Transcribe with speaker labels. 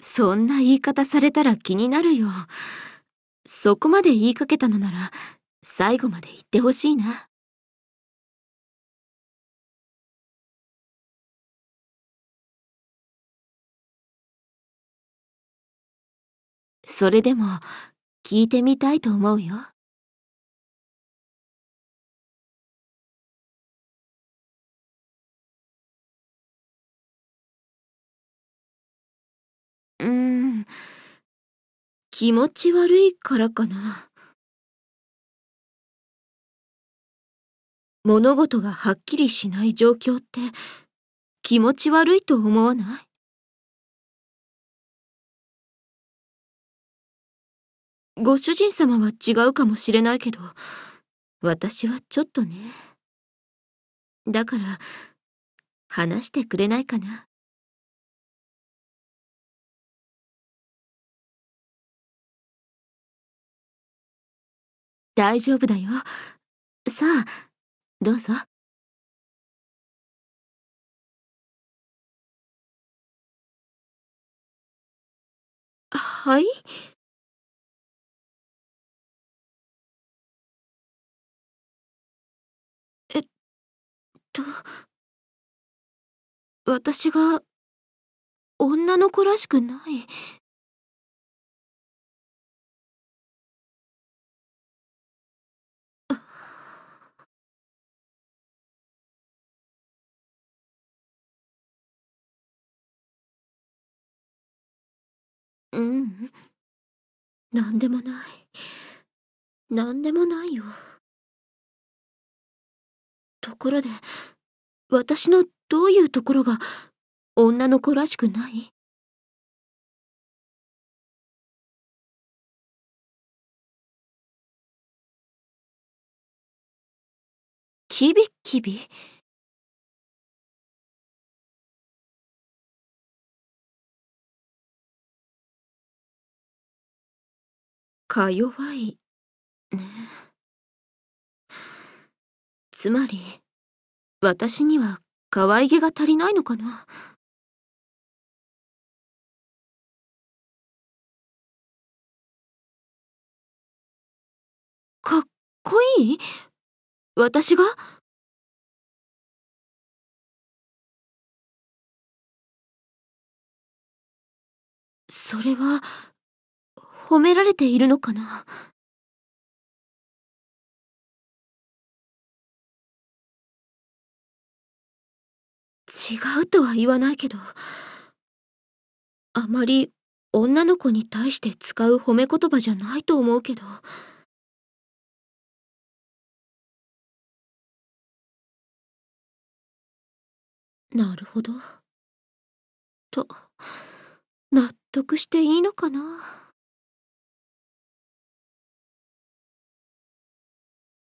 Speaker 1: そんな言い方されたら気になるよ。そこまで言いかけたのなら、最後まで言ってほしいな。それでも、聞いてみたいと思うよ。気持ち悪いからかな。物事がはっきりしない状況って気持ち悪いと思わないご主人様は違うかもしれないけど、私はちょっとね。だから、話してくれないかな。大丈夫だよ。さあ、どうぞ。はいえっと、私が女の子らしくない。ううん何でもない何でもないよところで私のどういうところが女の子らしくないキビキビか弱い、ね。つまり、私には可愛げが足りないのかな。かっこいい私がそれは、褒められているのかな違うとは言わないけど、あまり女の子に対して使う褒め言葉じゃないと思うけど。なるほど。と、納得していいのかな